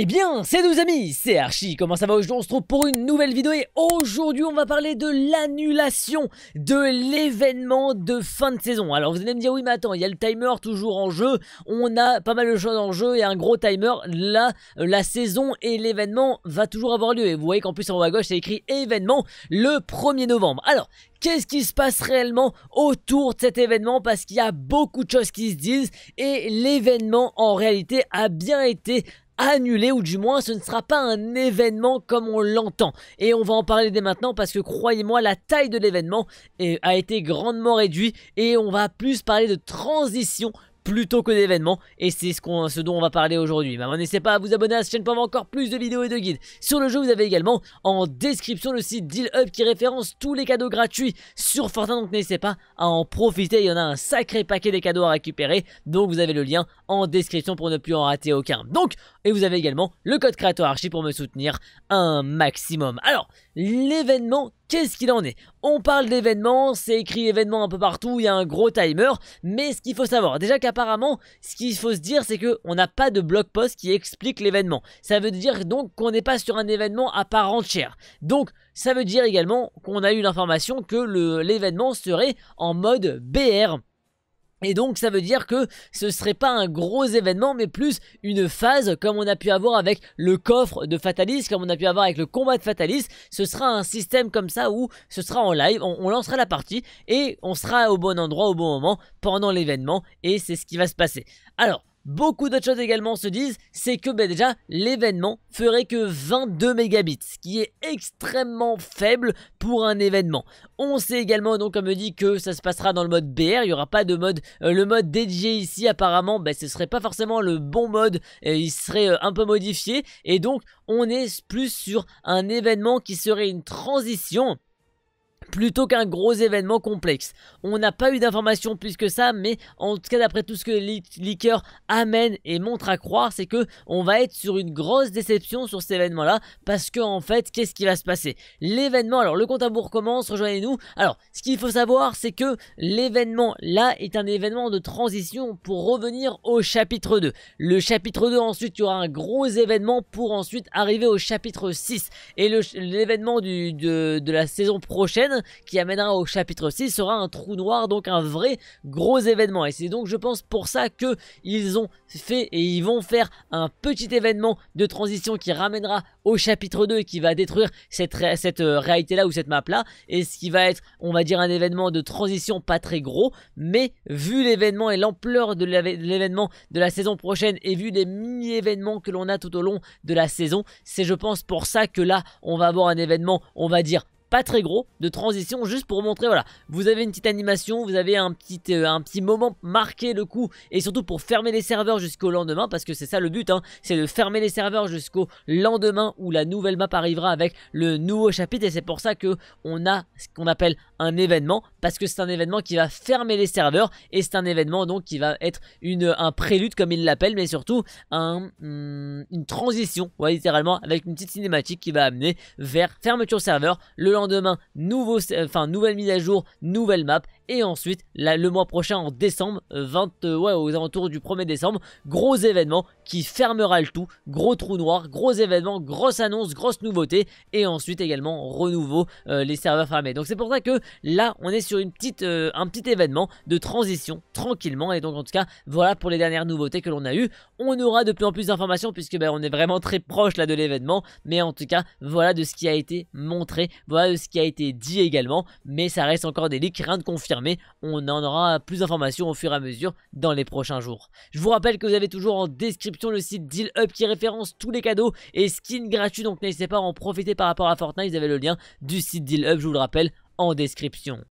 Eh bien, c'est nous amis, c'est Archie, comment ça va aujourd'hui On se trouve pour une nouvelle vidéo et aujourd'hui on va parler de l'annulation de l'événement de fin de saison. Alors vous allez me dire, oui mais attends, il y a le timer toujours en jeu, on a pas mal de choses en jeu et un gros timer, là la saison et l'événement va toujours avoir lieu. Et vous voyez qu'en plus en haut à gauche c'est écrit événement le 1er novembre. Alors, qu'est-ce qui se passe réellement autour de cet événement parce qu'il y a beaucoup de choses qui se disent et l'événement en réalité a bien été annulé ou du moins ce ne sera pas un événement comme on l'entend. Et on va en parler dès maintenant parce que croyez-moi, la taille de l'événement a été grandement réduite et on va plus parler de transition plutôt que d'événements et c'est ce, dont on va parler aujourd'hui. n'hésitez pas à vous abonner à cette chaîne pour avoir encore plus de vidéos et de guides. Sur le jeu, vous avez également en description le site Deal qui référence tous les cadeaux gratuits sur Fortnite. Donc n'hésitez pas à en profiter, il y en a un sacré paquet des cadeaux à récupérer. Donc vous avez le lien en description pour ne plus en rater aucun. Donc, et vous avez également le code créateur archi pour me soutenir un maximum. Alors, l'événement qu'est-ce qu'il en est On parle d'événements, c'est écrit événement un peu partout, il y a un gros timer, mais ce qu'il faut savoir, déjà qu'apparemment, ce qu'il faut se dire, c'est qu'on n'a pas de blog post qui explique l'événement. Ça veut dire donc qu'on n'est pas sur un événement à part entière. Donc, ça veut dire également qu'on a eu l'information que l'événement serait en mode BR. Et donc ça veut dire que ce serait pas un gros événement mais plus une phase comme on a pu avoir avec le coffre de Fatalis, comme on a pu avoir avec le combat de Fatalis. Ce sera un système comme ça où ce sera en live, on, on lancera la partie et on sera au bon endroit au bon moment pendant l'événement et c'est ce qui va se passer. Alors Beaucoup d'autres choses également se disent, c'est que bah, déjà l'événement ferait que 22 mégabits, ce qui est extrêmement faible pour un événement. On sait également donc comme dit que ça se passera dans le mode BR, il n'y aura pas de mode, euh, le mode dédié ici apparemment, ce bah, ce serait pas forcément le bon mode, il serait euh, un peu modifié, et donc on est plus sur un événement qui serait une transition plutôt qu'un gros événement complexe. On n'a pas eu d'informations plus que ça, mais en tout cas d'après tout ce que le Leaker amène et montre à croire, c'est que on va être sur une grosse déception sur cet événement-là, parce que en fait, qu'est-ce qui va se passer L'événement, alors le compte à bourre commence, rejoignez-nous. Alors, ce qu'il faut savoir, c'est que l'événement là est un événement de transition pour revenir au chapitre 2. Le chapitre 2, ensuite, il y aura un gros événement pour ensuite arriver au chapitre 6. Et l'événement de la saison prochaine, qui amènera au chapitre 6 sera un trou noir, donc un vrai gros événement. Et c'est donc je pense pour ça que ils ont fait et ils vont faire un petit événement de transition qui ramènera au chapitre 2 qui va détruire cette, cette euh, réalité là ou cette map là et ce qui va être on va dire un événement de transition pas très gros mais vu l'événement et l'ampleur de l'événement de la saison prochaine et vu les mini-événements que l'on a tout au long de la saison c'est je pense pour ça que là on va avoir un événement on va dire pas très gros de transition juste pour montrer voilà vous avez une petite animation vous avez un petit euh, un petit moment marqué le coup et surtout pour fermer les serveurs jusqu'au lendemain parce que c'est ça le but hein. c'est de fermer les serveurs jusqu'au lendemain où la nouvelle map arrivera avec le nouveau chapitre et c'est pour ça que on a ce qu'on appelle un événement parce que c'est un événement qui va fermer les serveurs et c'est un événement donc qui va être une un prélude comme ils l'appellent mais surtout hmm, une transition ouais, littéralement avec une petite cinématique qui va amener vers fermeture serveur le lendemain, nouveau, euh, enfin, nouvelle mise à jour, nouvelle map. Et ensuite, le mois prochain, en décembre, 20, euh, euh, ouais, aux alentours du 1er décembre, gros événement qui fermera le tout. Gros trou noir, gros événement, grosse annonce, grosse nouveauté. Et ensuite également, renouveau, les serveurs fermés. Donc c'est pour ça que là, on est sur une petite, un petit événement de transition, tranquillement. Et donc en tout cas, voilà pour les dernières nouveautés que l'on a eu, On aura de plus en plus d'informations puisque ben, on est vraiment très proche là de l'événement. Mais en tout cas, voilà de ce qui a été montré. Voilà euh, ce qui a été dit également, mais ça reste encore des leaks, rien de confirmé. On en aura plus d'informations au fur et à mesure dans les prochains jours. Je vous rappelle que vous avez toujours en description le site Deal Up qui référence tous les cadeaux et skins gratuits, donc n'hésitez pas à en profiter par rapport à Fortnite, vous avez le lien du site Deal Up, je vous le rappelle, en description.